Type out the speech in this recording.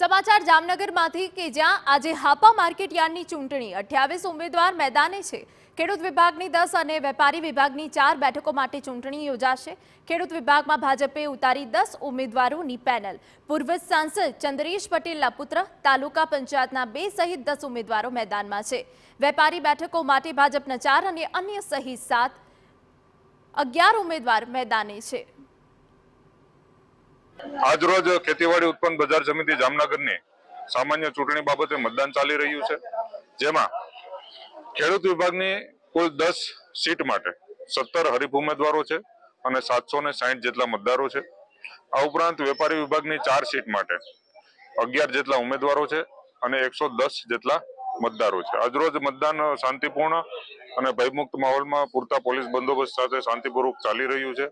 સમાચાર જામનગરમાંથી કે જ્યાં આજે હાપા માર્કેટ યાર્ડની ચૂંટણી અઠ્યાવીસ ઉમેદવાર મેદાને છે ખેડૂત વિભાગની દસ અને વેપારી વિભાગની ચાર બેઠકો માટે ચૂંટણી યોજાશે ખેડૂત વિભાગમાં ભાજપે ઉતારી દસ ઉમેદવારોની પેનલ પૂર્વ સાંસદ ચંદ્રેશ પટેલના પુત્ર તાલુકા પંચાયતના બે સહિત દસ ઉમેદવારો મેદાનમાં છે વેપારી બેઠકો માટે ભાજપના ચાર અને અન્ય સહિત સાત અગિયાર ઉમેદવાર મેદાને છે આજ રોજ ખેતીવાડી ઉત્પન્ન બજાર સમિતિ જામનગરની સામાન્ય ચૂંટણી બાબતે મતદાન ચાલી રહ્યું છે જેમાં ખેડૂત વિભાગની કુલ દસ સીટ માટે સત્તર હરીફ ઉમેદવારો છે અને સાતસો ને સાહીઠ જેટલા મતદારો છે આ ઉપરાંત વેપારી વિભાગની ચાર સીટ માટે અગિયાર જેટલા ઉમેદવારો છે અને એકસો દસ જેટલા મતદારો છે આજરોજ મતદાન શાંતિપૂર્ણ અને ભયમુક્ત માહોલમાં પૂરતા પોલીસ બંદોબસ્ત સાથે શાંતિપૂર્વક ચાલી રહ્યું છે